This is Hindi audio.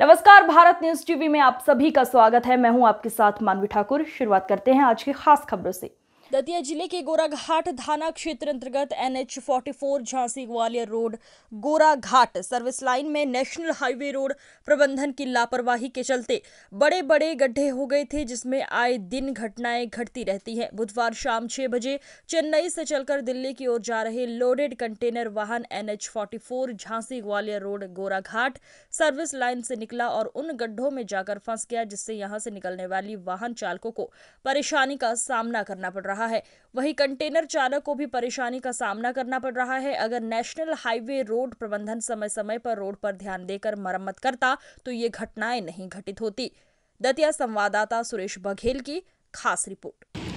नमस्कार भारत न्यूज टीवी में आप सभी का स्वागत है मैं हूं आपके साथ मानवी ठाकुर शुरुआत करते हैं आज की खास खबरों से दतिया जिले के गोराघाट थाना क्षेत्र अंतर्गत NH 44 Jhansi Gwalior road Goraghat service line में नेशनल हाईवे रोड प्रबंधन की लापरवाही के चलते बड़े बड़े गड्ढे हो गए थे जिसमें आए दिन घटनाएं घटती रहती हैं बुधवार शाम छह बजे चेन्नई से चलकर दिल्ली की ओर जा रहे लोडेड कंटेनर वाहन NH 44 Jhansi Gwalior road Goraghat service line से निकला और उन गड्ढों में जाकर फंस गया जिससे यहाँ से निकलने वाली वाहन चालकों को परेशानी का सामना करना पड़ रहा रहा है वहीं कंटेनर चालक को भी परेशानी का सामना करना पड़ रहा है अगर नेशनल हाईवे रोड प्रबंधन समय समय पर रोड पर ध्यान देकर मरम्मत करता तो ये घटनाएं नहीं घटित होती दतिया संवाददाता सुरेश बघेल की खास रिपोर्ट